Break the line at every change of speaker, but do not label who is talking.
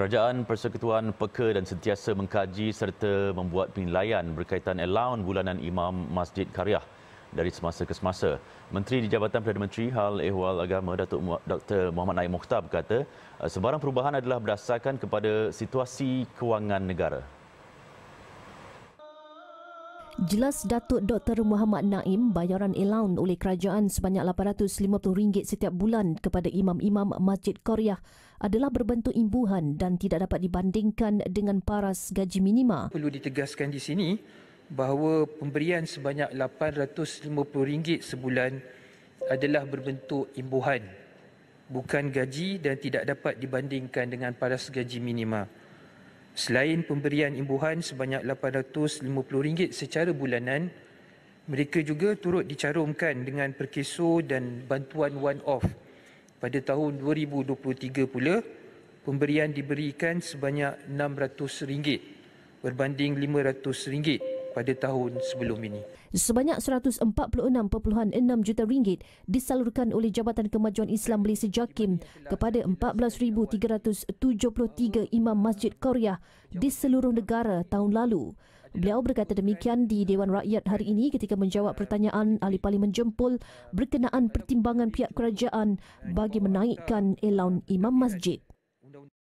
Kerajaan Persekutuan peke dan sentiasa mengkaji serta membuat penilaian berkaitan allowance bulanan Imam Masjid Kariah dari semasa ke semasa. Menteri di Jabatan Perdana Menteri Hal Ehwal Agama Datuk Dr. Muhammad Naim Mokhtar berkata, sebarang perubahan adalah berdasarkan kepada situasi kewangan negara.
Jelas Datuk Dr. Muhammad Naim, bayaran elaun oleh kerajaan sebanyak RM850 setiap bulan kepada imam-imam Masjid Korea adalah berbentuk imbuhan dan tidak dapat dibandingkan dengan paras gaji
minima. Perlu ditegaskan di sini bahawa pemberian sebanyak RM850 sebulan adalah berbentuk imbuhan, bukan gaji dan tidak dapat dibandingkan dengan paras gaji minima. Selain pemberian imbuhan sebanyak RM850 secara bulanan, mereka juga turut dicarumkan dengan perkeso dan bantuan one-off. Pada tahun 2023 pula, pemberian diberikan sebanyak RM600 berbanding RM500 pada tahun sebelum ini.
Sebanyak 146.6 juta ringgit disalurkan oleh Jabatan Kemajuan Islam Malaysia Jakim kepada 14373 imam masjid Korea di seluruh negara tahun lalu. Beliau berkata demikian di Dewan Rakyat hari ini ketika menjawab pertanyaan ahli parlimen jempol berkenaan pertimbangan pihak kerajaan bagi menaikkan elaun imam masjid.